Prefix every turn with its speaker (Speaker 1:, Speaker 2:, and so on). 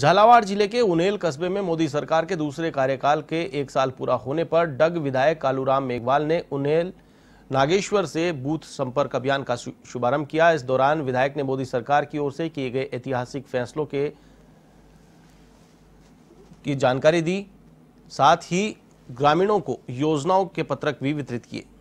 Speaker 1: झालावाड़ जिले के उनेल कस्बे में मोदी सरकार के दूसरे कार्यकाल के एक साल पूरा होने पर डग विधायक कालूराम मेघवाल ने उनेल नागेश्वर से बूथ संपर्क अभियान का शुभारंभ किया इस दौरान विधायक ने मोदी सरकार की ओर से किए गए ऐतिहासिक फैसलों के की जानकारी दी साथ ही ग्रामीणों को योजनाओं के पत्रक भी वितरित किए